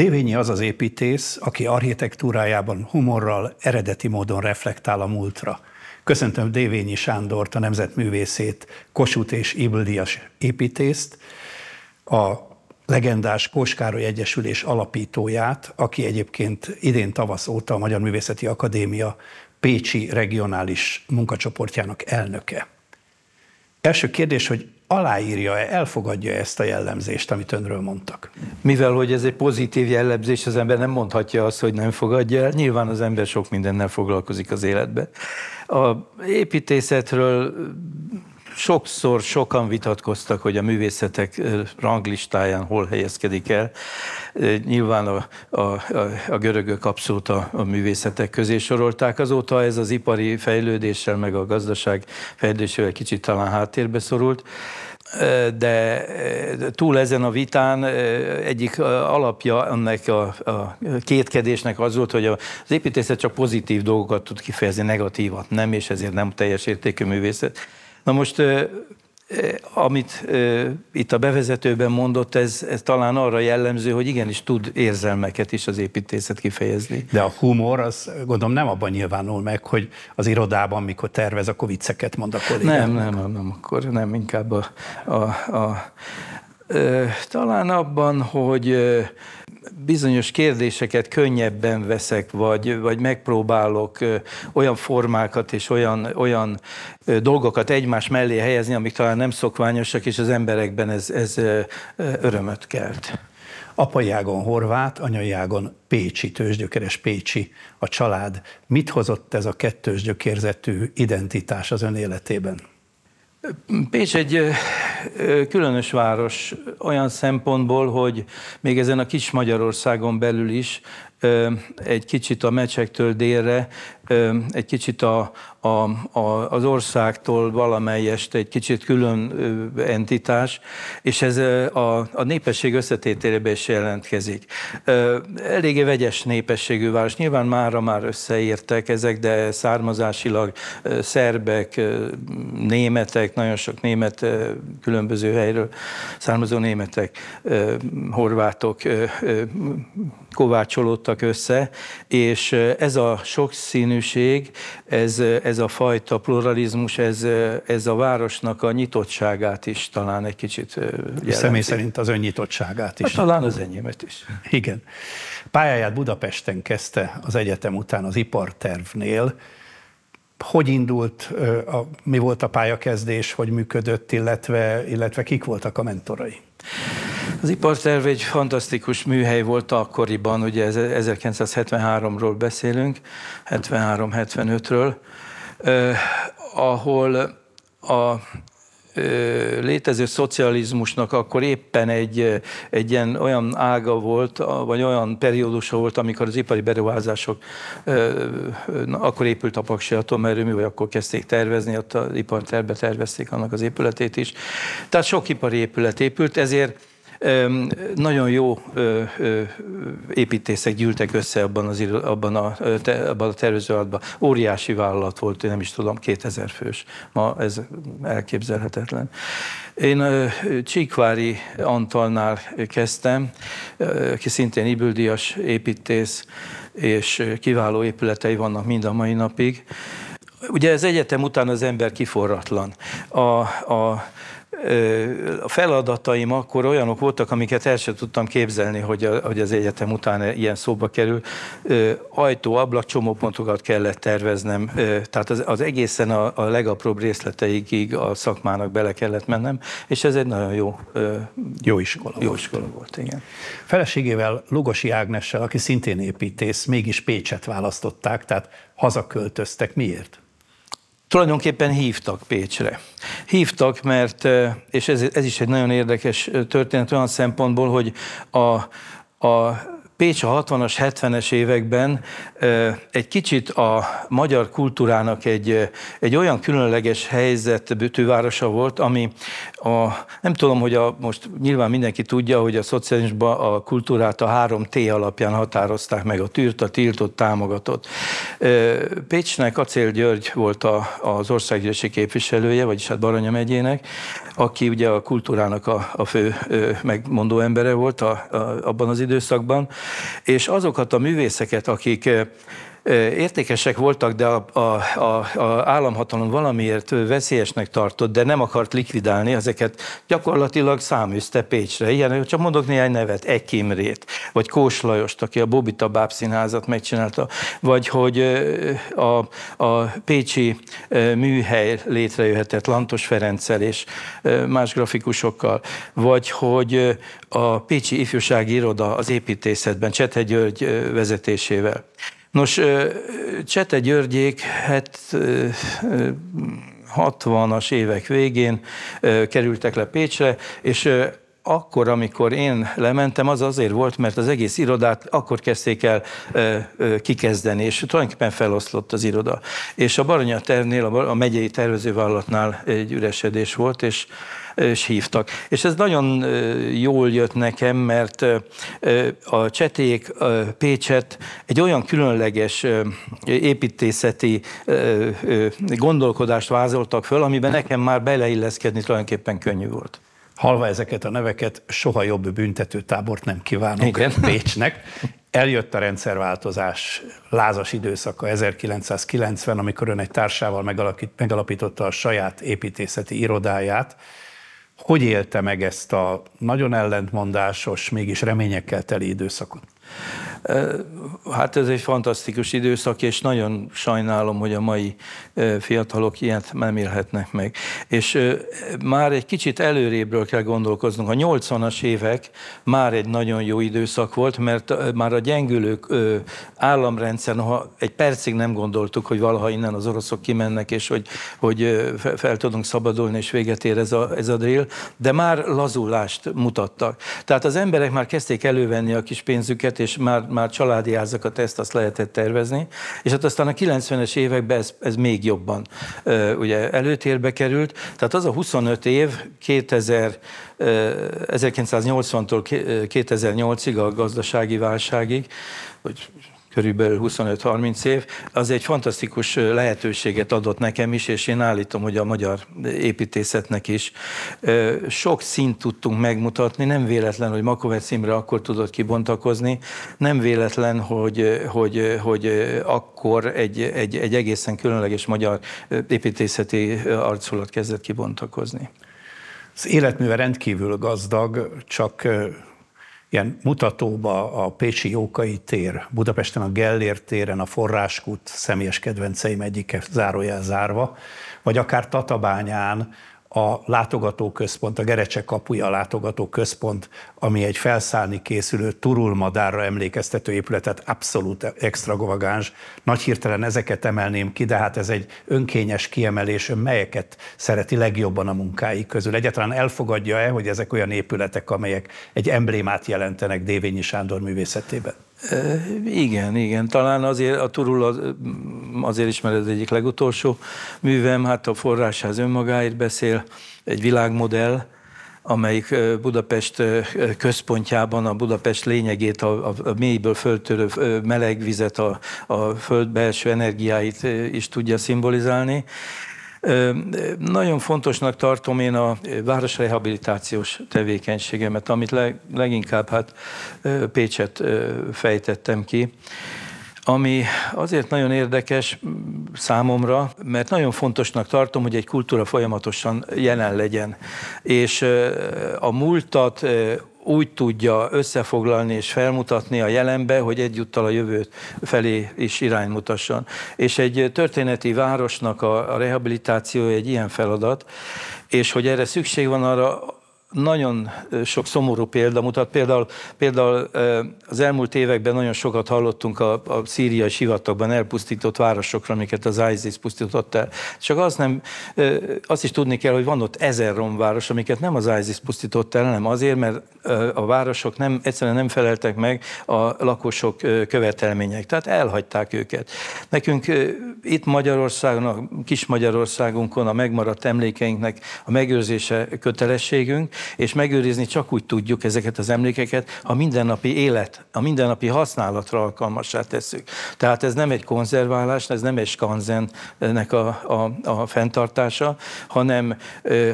Dévényi az az építész, aki architektúrájában humorral, eredeti módon reflektál a múltra. Köszöntöm Dévényi Sándort, a nemzetművészét, Kossuth és Ibldias építészt, a legendás Kóskároly Egyesülés alapítóját, aki egyébként idén tavasz óta a Magyar Művészeti Akadémia Pécsi regionális munkacsoportjának elnöke. Első kérdés, hogy aláírja-e, elfogadja ezt a jellemzést, amit önről mondtak? Mivel, hogy ez egy pozitív jellemzés, az ember nem mondhatja azt, hogy nem fogadja el. Nyilván az ember sok mindennel foglalkozik az életbe. A építészetről sokszor sokan vitatkoztak, hogy a művészetek ranglistáján hol helyezkedik el. Nyilván a, a, a görögök abszolút a, a művészetek közé sorolták. Azóta ez az ipari fejlődéssel, meg a gazdaság fejlődésével kicsit talán háttérbe szorult de túl ezen a vitán egyik alapja ennek a, a kétkedésnek az volt, hogy az építészet csak pozitív dolgokat tud kifejezni, negatívat nem, és ezért nem teljes értékű művészet. Na most amit itt a bevezetőben mondott, ez, ez talán arra jellemző, hogy igenis tud érzelmeket is az építészet kifejezni. De a humor az gondolom nem abban nyilvánul meg, hogy az irodában, mikor tervez, akkor vicceket mond a kollégának. Nem, nem, nem, nem akkor nem, inkább a, a, a, talán abban, hogy bizonyos kérdéseket könnyebben veszek, vagy, vagy megpróbálok olyan formákat és olyan, olyan dolgokat egymás mellé helyezni, amik talán nem szokványosak, és az emberekben ez, ez örömöt kelt. Apai ágon horvát, anyai ágon pécsi, tőzsgyökeres pécsi a család. Mit hozott ez a kettős gyökérzetű identitás az ön életében? Pécs egy különös város olyan szempontból, hogy még ezen a kis Magyarországon belül is egy kicsit a mecsektől délre egy kicsit a, a, a, az országtól valamelyest egy kicsit külön entitás, és ez a, a népesség összetételében is jelentkezik. Eléggé vegyes népességű város, nyilván mára már összeértek ezek, de származásilag szerbek, németek, nagyon sok német különböző helyről származó németek, horvátok kovácsolódtak össze, és ez a sokszínű sokszínűség, ez, ez a fajta pluralizmus, ez, ez a városnak a nyitottságát is talán egy kicsit jelenti. Személy szerint az önnyitottságát hát is. Hát, talán az enyémet is. Igen. Pályáját Budapesten kezdte az egyetem után az ipartervnél. Hogy indult, a, mi volt a pályakezdés, hogy működött, illetve, illetve kik voltak a mentorai? Az iparterv egy fantasztikus műhely volt akkoriban, ugye 1973-ról beszélünk, 73-75-ről, eh, ahol a létező szocializmusnak akkor éppen egy, egy ilyen olyan ága volt, vagy olyan periódusa volt, amikor az ipari beruházások, akkor épült a Paksi atomerőmű, vagy akkor kezdték tervezni, ott az iparterbe tervezték annak az épületét is. Tehát sok ipari épület épült, ezért nagyon jó építészek gyűltek össze abban, az, abban, a, abban a tervezőadban. Óriási vállalat volt, nem is tudom, 2000 fős. Ma ez elképzelhetetlen. Én Csíkvári Antalnál kezdtem, aki szintén Ibüldias építész, és kiváló épületei vannak mind a mai napig. Ugye az egyetem után az ember kiforratlan. A, a, a feladataim akkor olyanok voltak, amiket el sem tudtam képzelni, hogy, a, hogy az egyetem után ilyen szóba kerül. Ajtó, ablak, csomópontokat kellett terveznem, tehát az, az egészen a, a legapróbb részleteigig a szakmának bele kellett mennem, és ez egy nagyon jó, jó iskola, jó volt. iskola volt. Igen. Feleségével, Lugosi Ágnessel, aki szintén építész, mégis Pécset választották, tehát hazaköltöztek. Miért? tulajdonképpen hívtak Pécsre. Hívtak, mert, és ez, ez is egy nagyon érdekes történet olyan szempontból, hogy a, a Pécs a 60-as, 70-es években egy kicsit a magyar kultúrának egy, egy olyan különleges helyzet városa volt, ami a, nem tudom, hogy a, most nyilván mindenki tudja, hogy a szocializmusban a kultúrát a három T alapján határozták meg, a tűrt, a tiltott, támogatott. Pécsnek Acél György volt a, az országgyűlési képviselője, vagyis hát Baranya megyének, aki ugye a kultúrának a, a fő megmondó embere volt a, a, abban az időszakban, és azokat a művészeket, akik eh, értékesek voltak, de a, a, a, a államhatalom valamiért veszélyesnek tartott, de nem akart likvidálni ezeket, gyakorlatilag száműzte Pécsre. Ilyen, csak mondok néhány nevet, Ekimrét, vagy Kós Lajost, aki a Bobita bábszínházat megcsinálta, vagy hogy a, a pécsi műhely létrejöhetett Lantos Ferenccel és más grafikusokkal, vagy hogy a Pécsi Ifjúsági Iroda az építészetben Csete György vezetésével. Nos, Csete Györgyék, hát 60-as évek végén kerültek le Pécsre, és akkor, amikor én lementem, az azért volt, mert az egész irodát akkor kezdték el ö, ö, kikezdeni, és tulajdonképpen feloszlott az iroda. És a Baranya tervnél, a, a megyei tervezővállalatnál egy üresedés volt, és és hívtak. És ez nagyon jól jött nekem, mert a cseték Pécset egy olyan különleges építészeti gondolkodást vázoltak föl, amiben nekem már beleilleszkedni tulajdonképpen könnyű volt. Halva ezeket a neveket, soha jobb tábort nem kívánok Igen. Pécsnek. Eljött a rendszerváltozás lázas időszaka 1990, amikor ön egy társával megalapította a saját építészeti irodáját, hogy élte meg ezt a nagyon ellentmondásos, mégis reményekkel teli időszakot? Hát ez egy fantasztikus időszak, és nagyon sajnálom, hogy a mai fiatalok ilyet nem élhetnek meg. És már egy kicsit előrébről kell gondolkoznunk. A 80-as évek már egy nagyon jó időszak volt, mert már a gyengülők államrendszer, ha egy percig nem gondoltuk, hogy valaha innen az oroszok kimennek, és hogy, hogy fel tudunk szabadulni, és véget ér ez a, ez a drill, de már lazulást mutattak. Tehát az emberek már kezdték elővenni a kis pénzüket, és már, már családi házakat, ezt azt lehetett tervezni, és hát aztán a 90-es években ez, ez még jobban ugye előtérbe került. Tehát az a 25 év 2000, 1980-tól 2008-ig a gazdasági válságig, hogy körülbelül 25-30 év, az egy fantasztikus lehetőséget adott nekem is, és én állítom, hogy a magyar építészetnek is. Sok szint tudtunk megmutatni, nem véletlen, hogy Makovec Imre akkor tudott kibontakozni, nem véletlen, hogy, hogy, hogy akkor egy, egy, egy egészen különleges magyar építészeti arculat kezdett kibontakozni. Az életműve rendkívül gazdag, csak ilyen mutatóba a Pécsi Jókai tér, Budapesten a Gellér téren a Forráskút személyes kedvenceim egyike zárójel zárva, vagy akár Tatabányán a látogatóközpont, a Gerecse kapuja látogatóközpont, ami egy felszállni készülő turulmadárra emlékeztető épületet, abszolút extragovagáns. Nagy hirtelen ezeket emelném ki, de hát ez egy önkényes kiemelés, ön melyeket szereti legjobban a munkái közül? Egyáltalán elfogadja-e, hogy ezek olyan épületek, amelyek egy emblémát jelentenek Dévényi Sándor művészetében? igen, igen. Talán azért a Turul az, azért ismered egyik legutolsó művem, hát a forrásház önmagáért beszél, egy világmodell, amelyik Budapest központjában a Budapest lényegét, a, a, a mélyből föltörő meleg vizet, a, a föld belső energiáit is tudja szimbolizálni. Nagyon fontosnak tartom én a városrehabilitációs tevékenységemet, amit leginkább hát Pécset fejtettem ki ami azért nagyon érdekes számomra, mert nagyon fontosnak tartom, hogy egy kultúra folyamatosan jelen legyen, és a múltat úgy tudja összefoglalni és felmutatni a jelenbe, hogy egyúttal a jövő felé is iránymutasson. És egy történeti városnak a, a rehabilitációja egy ilyen feladat, és hogy erre szükség van arra, nagyon sok szomorú példa mutat. Például, például az elmúlt években nagyon sokat hallottunk a, a szíriai sivatagban elpusztított városokra, amiket az ISIS pusztított el. Csak azt, nem, azt is tudni kell, hogy van ott ezer romváros, amiket nem az ISIS pusztított el, hanem azért, mert a városok nem, egyszerűen nem feleltek meg a lakosok követelmények. Tehát elhagyták őket. Nekünk itt Magyarországon, a kis Magyarországunkon a megmaradt emlékeinknek a megőrzése kötelességünk, és megőrizni csak úgy tudjuk ezeket az emlékeket, ha mindennapi élet, a mindennapi használatra alkalmassá tesszük. Tehát ez nem egy konzerválás, ez nem egy skanzennek a, a, a fenntartása, hanem,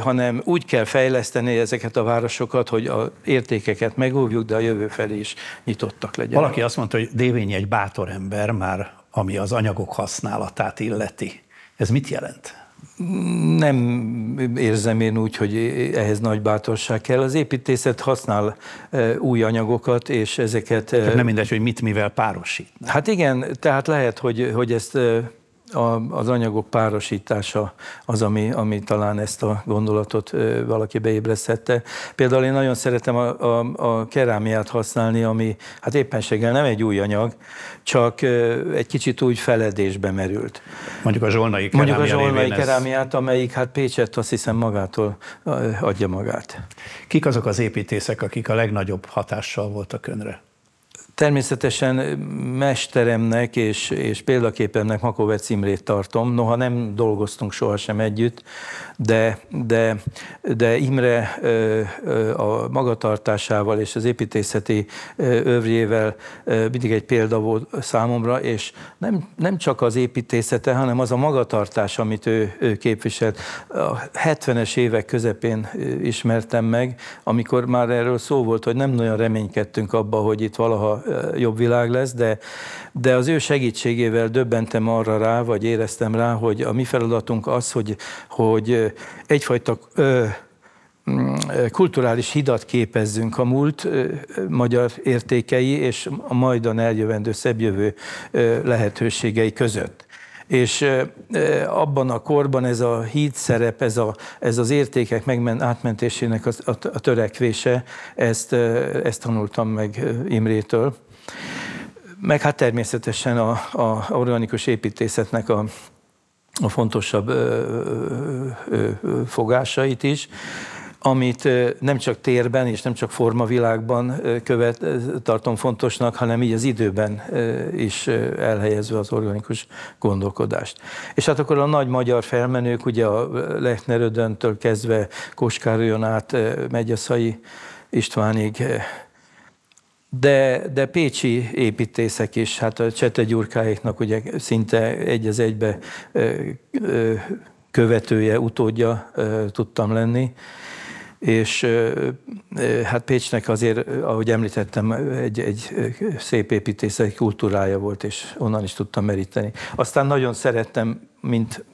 hanem úgy kell fejleszteni ezeket a városokat, hogy a értékeket megóvjuk, de a jövő felé is nyitottak legyenek. Valaki azt mondta, hogy Dévényi egy bátor ember már, ami az anyagok használatát illeti. Ez mit jelent? nem érzem én úgy, hogy ehhez nagy bátorság kell. Az építészet használ e, új anyagokat, és ezeket... E, tehát nem mindegy, hogy mit mivel párosít. Hát igen, tehát lehet, hogy, hogy ezt e, az anyagok párosítása az, ami, ami talán ezt a gondolatot valaki beébresztette. Például én nagyon szeretem a, a, a kerámiát használni, ami hát éppenséggel nem egy új anyag, csak egy kicsit úgy feledésbe merült. Mondjuk a zsolnai kerámia Mondjuk a zsolnai kerámiát, ez... amelyik hát Pécset azt hiszem magától adja magát. Kik azok az építészek, akik a legnagyobb hatással voltak önre? Természetesen mesteremnek és, és példaképemnek Makovec Imrét tartom, noha nem dolgoztunk sohasem együtt, de, de, de Imre a magatartásával és az építészeti övrével mindig egy példa volt számomra, és nem, nem csak az építészete, hanem az a magatartás, amit ő, ő képviselt. A 70-es évek közepén ismertem meg, amikor már erről szó volt, hogy nem nagyon reménykedtünk abba, hogy itt valaha jobb világ lesz, de, de az ő segítségével döbbentem arra rá, vagy éreztem rá, hogy a mi feladatunk az, hogy, hogy egyfajta mm, ö, kulturális hidat képezzünk a múlt magyar értékei és a majdan eljövendő szebb jövő lehetőségei között és abban a korban ez a híd szerep, ez, a, ez az értékek megmen, átmentésének a, a, a törekvése, ezt, ezt tanultam meg Imrétől. Meg hát természetesen a, a organikus építészetnek a, a fontosabb ö, ö, ö, fogásait is amit nem csak térben és nem csak formavilágban követ, tartom fontosnak, hanem így az időben is elhelyezve az organikus gondolkodást. És hát akkor a nagy magyar felmenők, ugye a Lechner Ödöntől kezdve Koskárion át Megyeszai Istvánig, de, de pécsi építészek is, hát a Csete Gyurkáéknak ugye szinte egy az egybe követője, utódja tudtam lenni, és hát Pécsnek azért, ahogy említettem, egy, egy szép építészeti kultúrája volt, és onnan is tudtam meríteni. Aztán nagyon szerettem, mint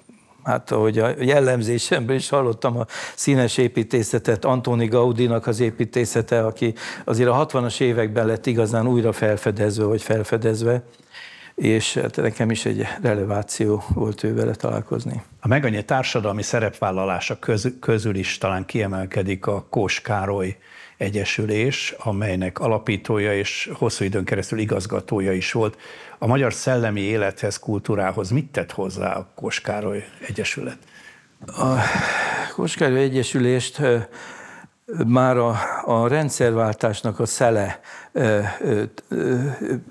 hát ahogy a jellemzésemből is hallottam a színes építészetet, Antoni Gaudinak az építészete, aki azért a 60-as években lett igazán újra felfedezve, vagy felfedezve, és hát nekem is egy releváció volt ő vele találkozni. A megannyi társadalmi szerepvállalása közül, közül is talán kiemelkedik a Kós Károly Egyesülés, amelynek alapítója és hosszú időn keresztül igazgatója is volt. A magyar szellemi élethez, kultúrához mit tett hozzá a Kós Károly Egyesület? A Kós Károly Egyesülést már a, a rendszerváltásnak a szele ö, ö, ö,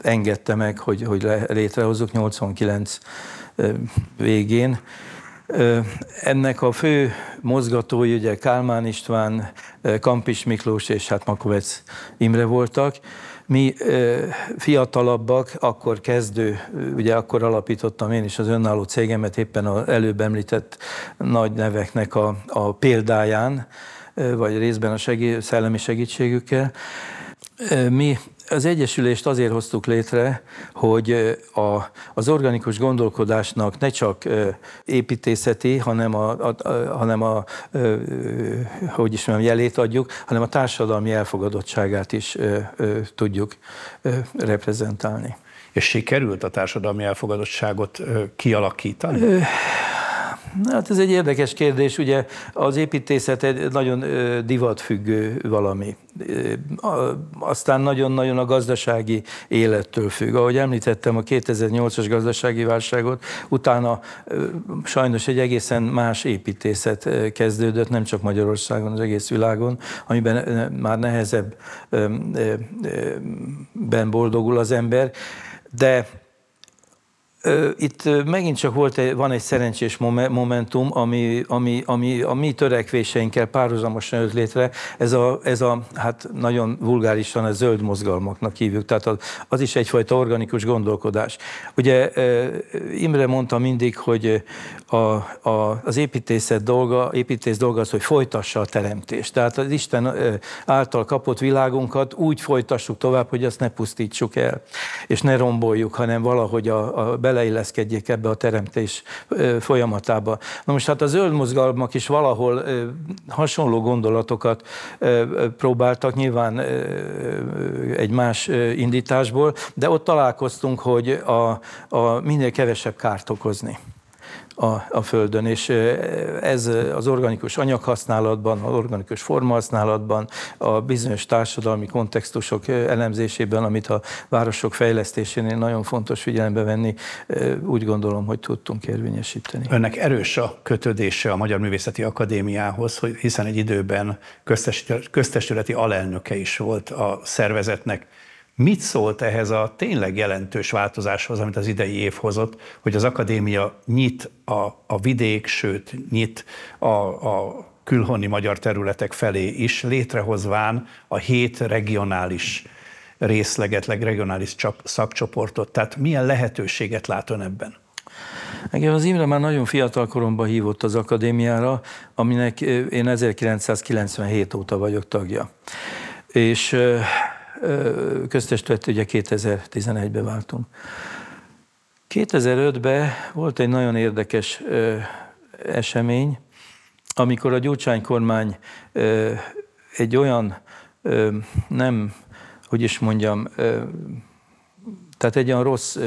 engedte meg, hogy, hogy létrehozzuk 89 végén. Ennek a fő mozgatói ugye Kálmán István, Kampis Miklós és hát Makovec Imre voltak. Mi fiatalabbak, akkor kezdő, ugye akkor alapítottam én is az önálló cégemet éppen az előbb említett nagy neveknek a, a példáján, vagy részben a segí- szellemi segítségükkel. Mi az Egyesülést azért hoztuk létre, hogy a, az organikus gondolkodásnak ne csak építészeti, hanem a, a, a, hanem a hogy is mondjam, jelét adjuk, hanem a társadalmi elfogadottságát is tudjuk reprezentálni. És sikerült a társadalmi elfogadottságot kialakítani? Hát ez egy érdekes kérdés, ugye az építészet egy nagyon divatfüggő valami. Aztán nagyon-nagyon a gazdasági élettől függ. Ahogy említettem, a 2008-as gazdasági válságot utána sajnos egy egészen más építészet kezdődött, nem csak Magyarországon, az egész világon, amiben már nehezebb ben boldogul az ember, de itt megint csak volt, egy, van egy szerencsés momentum, ami, ami, ami a mi törekvéseinkkel párhuzamosan jött létre. Ez a, ez a, hát nagyon vulgárisan a zöld mozgalmaknak hívjuk, tehát az, az is egyfajta organikus gondolkodás. Ugye Imre mondta mindig, hogy a, a, az építészet dolga, építész dolga az, hogy folytassa a teremtést. Tehát az Isten által kapott világunkat úgy folytassuk tovább, hogy azt ne pusztítsuk el, és ne romboljuk, hanem valahogy a, a beleilleszkedjék ebbe a teremtés folyamatába. Na most hát a zöld mozgalmak is valahol hasonló gondolatokat próbáltak, nyilván egy más indításból, de ott találkoztunk, hogy a, a minél kevesebb kárt okozni a, a Földön, és ez az organikus anyaghasználatban, az organikus formahasználatban, a bizonyos társadalmi kontextusok elemzésében, amit a városok fejlesztésénél nagyon fontos figyelembe venni, úgy gondolom, hogy tudtunk érvényesíteni. Önnek erős a kötődése a Magyar Művészeti Akadémiához, hiszen egy időben köztestületi alelnöke is volt a szervezetnek. Mit szólt ehhez a tényleg jelentős változáshoz, amit az idei év hozott, hogy az akadémia nyit a, a vidék, sőt nyit a, a külhoni magyar területek felé is, létrehozván a hét regionális részleget, regionális szakcsoportot. Tehát milyen lehetőséget lát ön ebben? Engem az Imre már nagyon fiatal koromban hívott az akadémiára, aminek én 1997 óta vagyok tagja. És köztestület ugye 2011-ben váltunk. 2005-ben volt egy nagyon érdekes esemény, amikor a Gyurcsány kormány egy olyan nem, hogy is mondjam, tehát egy olyan rossz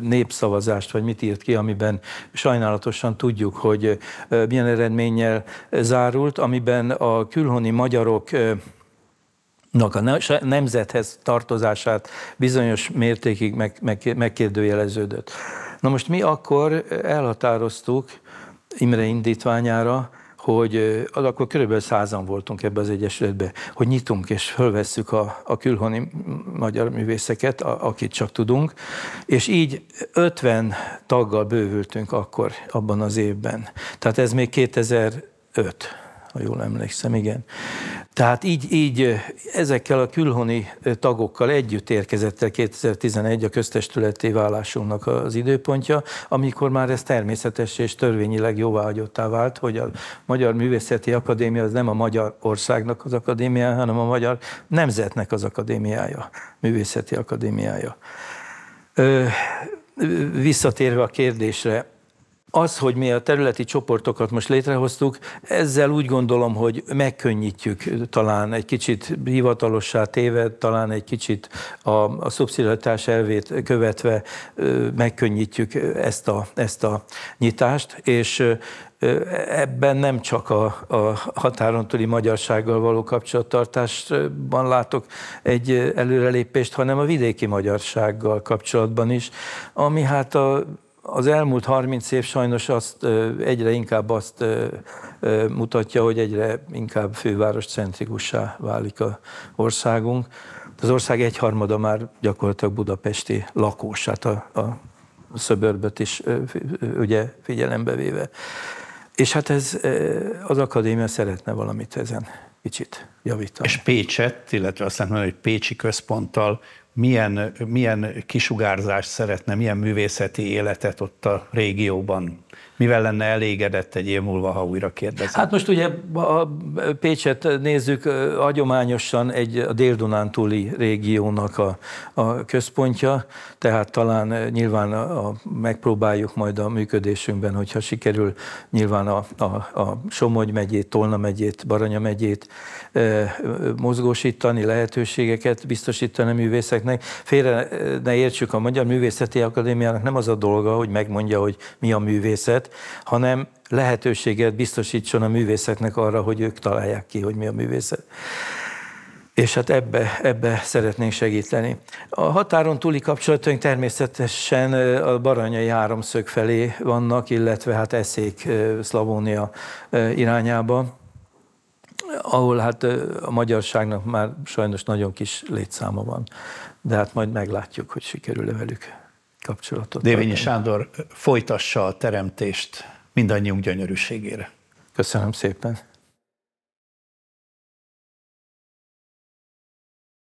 népszavazást, vagy mit írt ki, amiben sajnálatosan tudjuk, hogy milyen eredménnyel zárult, amiben a külhoni magyarok a nemzethez tartozását bizonyos mértékig meg, meg, megkérdőjeleződött. Na most mi akkor elhatároztuk Imre indítványára, hogy az akkor körülbelül százan voltunk ebbe az egyesületbe, hogy nyitunk és fölvesszük a, a külhoni magyar művészeket, a, akit csak tudunk, és így 50 taggal bővültünk akkor abban az évben. Tehát ez még 2005 ha jól emlékszem, igen. Tehát így, így ezekkel a külhoni tagokkal együtt érkezett el 2011 a köztestületi válásunknak az időpontja, amikor már ez természetes és törvényileg jóváhagyottá vált, hogy a Magyar Művészeti Akadémia az nem a Magyar Országnak az akadémiája, hanem a Magyar Nemzetnek az akadémiája, Művészeti Akadémiája. Visszatérve a kérdésre, az, hogy mi a területi csoportokat most létrehoztuk, ezzel úgy gondolom, hogy megkönnyítjük talán egy kicsit hivatalossá téve, talán egy kicsit a, a szubszidatás elvét követve megkönnyítjük ezt a, ezt a nyitást, és Ebben nem csak a, a határon túli magyarsággal való kapcsolattartásban látok egy előrelépést, hanem a vidéki magyarsággal kapcsolatban is, ami hát a az elmúlt 30 év sajnos azt egyre inkább azt mutatja, hogy egyre inkább főváros centrikussá válik a országunk. Az ország egyharmada már gyakorlatilag budapesti lakós, hát a, a szöbörböt is ugye figyelembe véve. És hát ez az akadémia szeretne valamit ezen kicsit javítani. És Pécset, illetve aztán lehet mondani, hogy Pécsi központtal milyen, milyen kisugárzást szeretne, milyen művészeti életet ott a régióban? Mivel lenne elégedett egy év múlva, ha újra kérdezem? Hát most ugye a Pécset nézzük, hagyományosan egy a Dél-Dunántúli régiónak a, a központja, tehát talán nyilván a, a, megpróbáljuk majd a működésünkben, hogyha sikerül, nyilván a, a, a Somogy megyét, Tolna megyét, Baranya megyét e, mozgósítani, lehetőségeket biztosítani a művészek művészeknek. Félre eh, ne értsük, a Magyar Művészeti Akadémiának nem az a dolga, hogy megmondja, hogy mi a művészet, hanem lehetőséget biztosítson a művészeknek arra, hogy ők találják ki, hogy mi a művészet. És hát ebbe, ebbe szeretnénk segíteni. A határon túli kapcsolataink természetesen eh, a baranyai háromszög felé vannak, illetve hát eszék eh, Szlavónia irányába, ahol hát a magyarságnak már sajnos nagyon kis létszáma van de hát majd meglátjuk, hogy sikerül-e velük kapcsolatot. Dévényi Sándor folytassa a teremtést mindannyiunk gyönyörűségére. Köszönöm szépen.